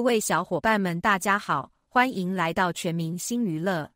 各位小伙伴们，大家好，欢迎来到全民新娱乐。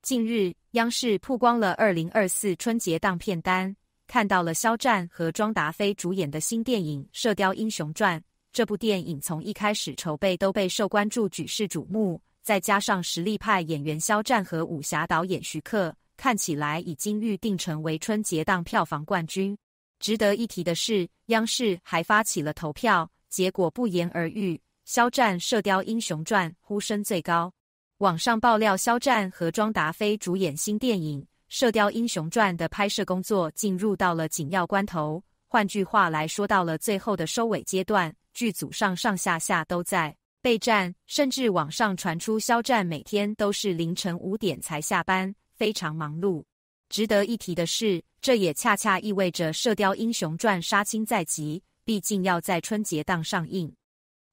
近日，央视曝光了二零二四春节档片单，看到了肖战和庄达菲主演的新电影《射雕英雄传》。这部电影从一开始筹备都备受关注、举世瞩目，再加上实力派演员肖战和武侠导演徐克，看起来已经预定成为春节档票房冠军。值得一提的是，央视还发起了投票，结果不言而喻。肖战《射雕英雄传》呼声最高，网上爆料肖战和庄达菲主演新电影《射雕英雄传》的拍摄工作进入到了紧要关头。换句话来说，到了最后的收尾阶段，剧组上上下下都在备战，甚至网上传出肖战每天都是凌晨五点才下班，非常忙碌。值得一提的是，这也恰恰意味着《射雕英雄传》杀青在即，毕竟要在春节档上映。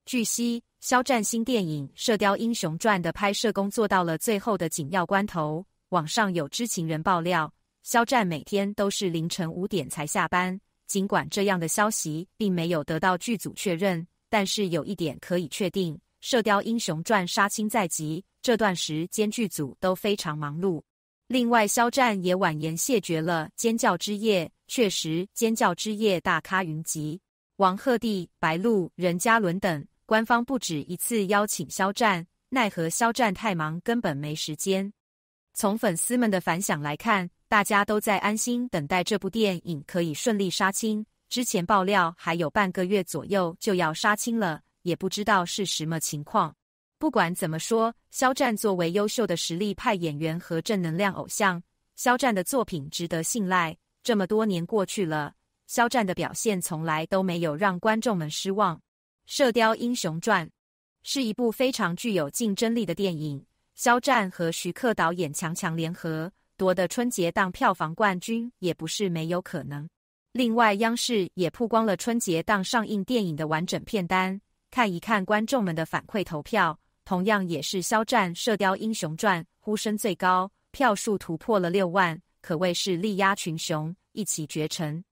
据悉，肖战新电影《射雕英雄传》的拍摄工作到了最后的紧要关头。网上有知情人爆料，肖战每天都是凌晨五点才下班。尽管这样的消息并没有得到剧组确认，但是有一点可以确定，《射雕英雄传》杀青在即，这段时间剧组都非常忙碌。另外，肖战也婉言谢绝了《尖叫之夜》。确实，《尖叫之夜》大咖云集，王鹤棣、白鹿、任嘉伦等。官方不止一次邀请肖战，奈何肖战太忙，根本没时间。从粉丝们的反响来看，大家都在安心等待这部电影可以顺利杀青。之前爆料还有半个月左右就要杀青了，也不知道是什么情况。不管怎么说，肖战作为优秀的实力派演员和正能量偶像，肖战的作品值得信赖。这么多年过去了，肖战的表现从来都没有让观众们失望。《射雕英雄传》是一部非常具有竞争力的电影，肖战和徐克导演强强联合，夺得春节档票房冠军也不是没有可能。另外，央视也曝光了春节档上映电影的完整片单，看一看观众们的反馈投票，同样也是肖战《射雕英雄传》呼声最高，票数突破了六万，可谓是力压群雄，一骑绝尘。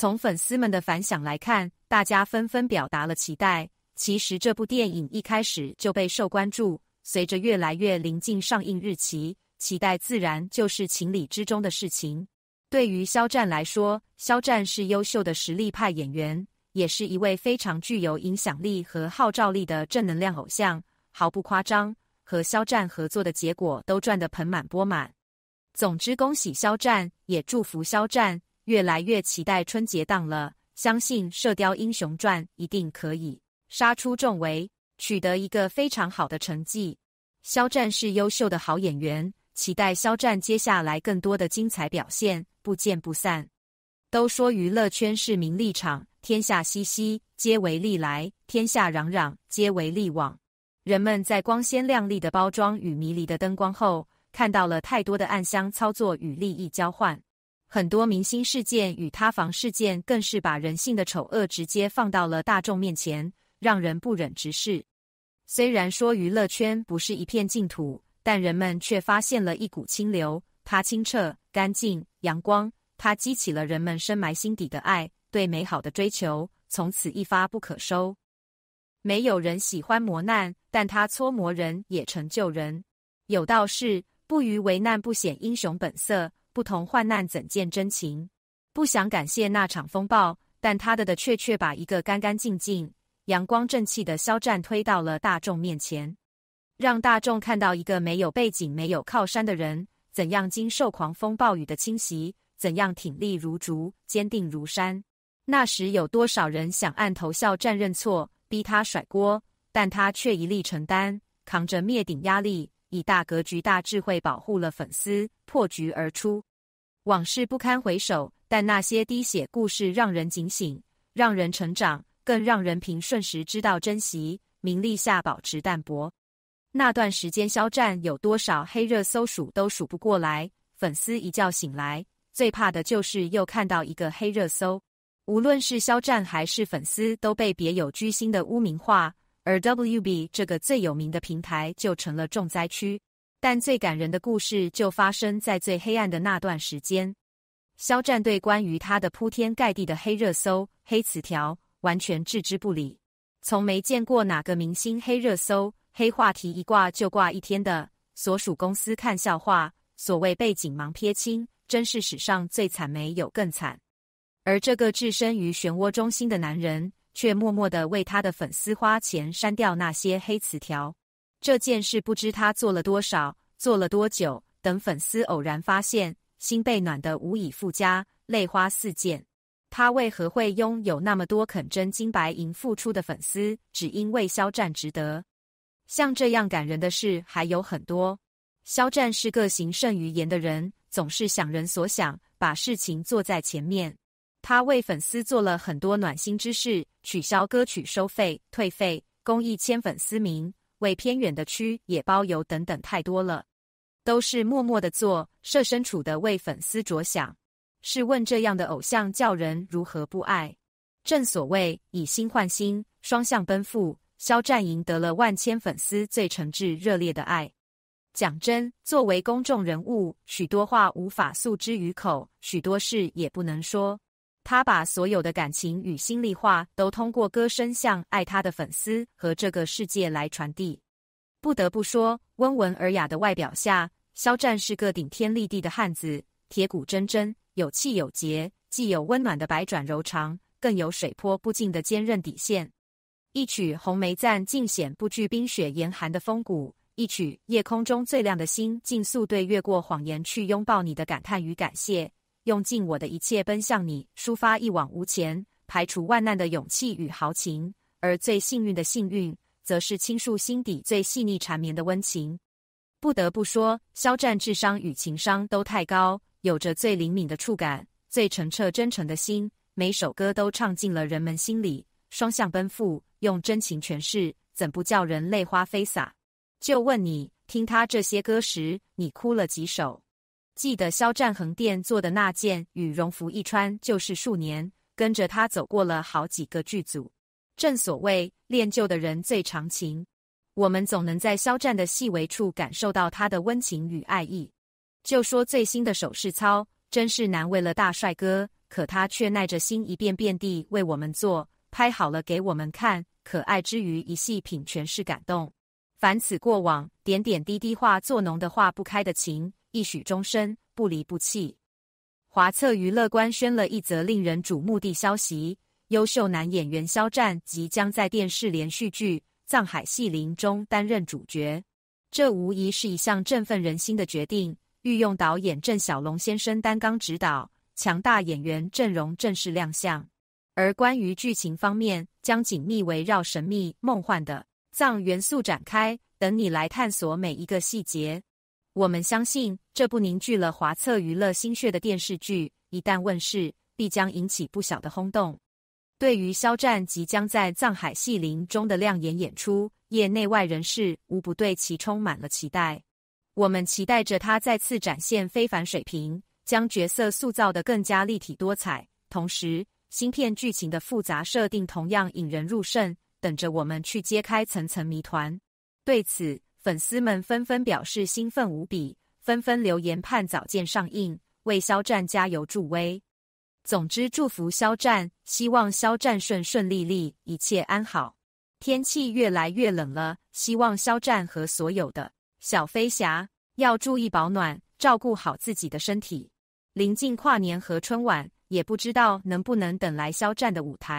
从粉丝们的反响来看，大家纷纷表达了期待。其实这部电影一开始就备受关注，随着越来越临近上映日期，期待自然就是情理之中的事情。对于肖战来说，肖战是优秀的实力派演员，也是一位非常具有影响力和号召力的正能量偶像，毫不夸张。和肖战合作的结果都赚得盆满钵满。总之，恭喜肖战，也祝福肖战。越来越期待春节档了，相信《射雕英雄传》一定可以杀出重围，取得一个非常好的成绩。肖战是优秀的好演员，期待肖战接下来更多的精彩表现，不见不散。都说娱乐圈是名利场，天下熙熙皆为利来，天下攘攘皆为利往。人们在光鲜亮丽的包装与迷离的灯光后，看到了太多的暗箱操作与利益交换。很多明星事件与塌房事件，更是把人性的丑恶直接放到了大众面前，让人不忍直视。虽然说娱乐圈不是一片净土，但人们却发现了一股清流，它清澈、干净、阳光，它激起了人们深埋心底的爱，对美好的追求，从此一发不可收。没有人喜欢磨难，但它搓磨人也成就人。有道是：不遇危难，不显英雄本色。不同患难怎见真情？不想感谢那场风暴，但他的的确确把一个干干净净、阳光正气的肖战推到了大众面前，让大众看到一个没有背景、没有靠山的人怎样经受狂风暴雨的侵袭，怎样挺立如竹、坚定如山。那时有多少人想按头笑战认错，逼他甩锅，但他却一力承担，扛着灭顶压力，以大格局、大智慧保护了粉丝，破局而出。往事不堪回首，但那些滴血故事让人警醒，让人成长，更让人平顺时知道珍惜。名利下保持淡泊。那段时间，肖战有多少黑热搜数都数不过来。粉丝一觉醒来，最怕的就是又看到一个黑热搜。无论是肖战还是粉丝，都被别有居心的污名化，而 W B 这个最有名的平台就成了重灾区。但最感人的故事就发生在最黑暗的那段时间。肖战对关于他的铺天盖地的黑热搜、黑词条完全置之不理，从没见过哪个明星黑热搜、黑话题一挂就挂一天的。所属公司看笑话，所谓背景忙撇清，真是史上最惨，没有更惨。而这个置身于漩涡中心的男人，却默默的为他的粉丝花钱删掉那些黑词条。这件事不知他做了多少，做了多久，等粉丝偶然发现，心被暖得无以复加，泪花四溅。他为何会拥有那么多肯真金白银付出的粉丝？只因为肖战值得。像这样感人的事还有很多。肖战是个行胜于言的人，总是想人所想，把事情做在前面。他为粉丝做了很多暖心之事，取消歌曲收费、退费、公益签粉丝名。为偏远的区也包邮，等等，太多了，都是默默的做，设身处的为粉丝着想。试问这样的偶像，叫人如何不爱？正所谓以心换心，双向奔赴。肖战赢得了万千粉丝最诚挚热烈的爱。讲真，作为公众人物，许多话无法诉之于口，许多事也不能说。他把所有的感情与心里话都通过歌声向爱他的粉丝和这个世界来传递。不得不说，温文尔雅的外表下，肖战是个顶天立地的汉子，铁骨铮铮，有气有节，既有温暖的百转柔肠，更有水泼不进的坚韧底线。一曲《红梅赞》尽显不惧冰雪严寒的风骨，一曲《夜空中最亮的星》尽诉对越过谎言去拥抱你的感叹与感谢。用尽我的一切奔向你，抒发一往无前、排除万难的勇气与豪情；而最幸运的幸运，则是倾诉心底最细腻缠绵的温情。不得不说，肖战智商与情商都太高，有着最灵敏的触感、最澄澈真诚的心，每首歌都唱进了人们心里。双向奔赴，用真情诠释，怎不叫人泪花飞洒？就问你，听他这些歌时，你哭了几首？记得肖战横店做的那件羽绒服，一穿就是数年，跟着他走过了好几个剧组。正所谓，恋旧的人最长情。我们总能在肖战的细微处感受到他的温情与爱意。就说最新的手势操，真是难为了大帅哥，可他却耐着心一遍遍地为我们做，拍好了给我们看。可爱之余，一细品全是感动。凡此过往，点点滴滴化作浓的化不开的情。一许终身，不离不弃。华策娱乐官宣了一则令人瞩目的消息：优秀男演员肖战即将在电视连续剧《藏海戏林中担任主角。这无疑是一项振奋人心的决定。御用导演郑晓龙先生担纲指导，强大演员阵容正式亮相。而关于剧情方面，将紧密围绕神秘梦幻的藏元素展开，等你来探索每一个细节。我们相信，这部凝聚了华策娱乐心血的电视剧一旦问世，必将引起不小的轰动。对于肖战即将在《藏海戏林》中的亮眼演出，业内外人士无不对其充满了期待。我们期待着他再次展现非凡水平，将角色塑造得更加立体多彩。同时，新片剧情的复杂设定同样引人入胜，等着我们去揭开层层谜团。对此，粉丝们纷纷表示兴奋无比，纷纷留言盼早见上映，为肖战加油助威。总之，祝福肖战，希望肖战顺顺利利，一切安好。天气越来越冷了，希望肖战和所有的小飞侠要注意保暖，照顾好自己的身体。临近跨年和春晚，也不知道能不能等来肖战的舞台。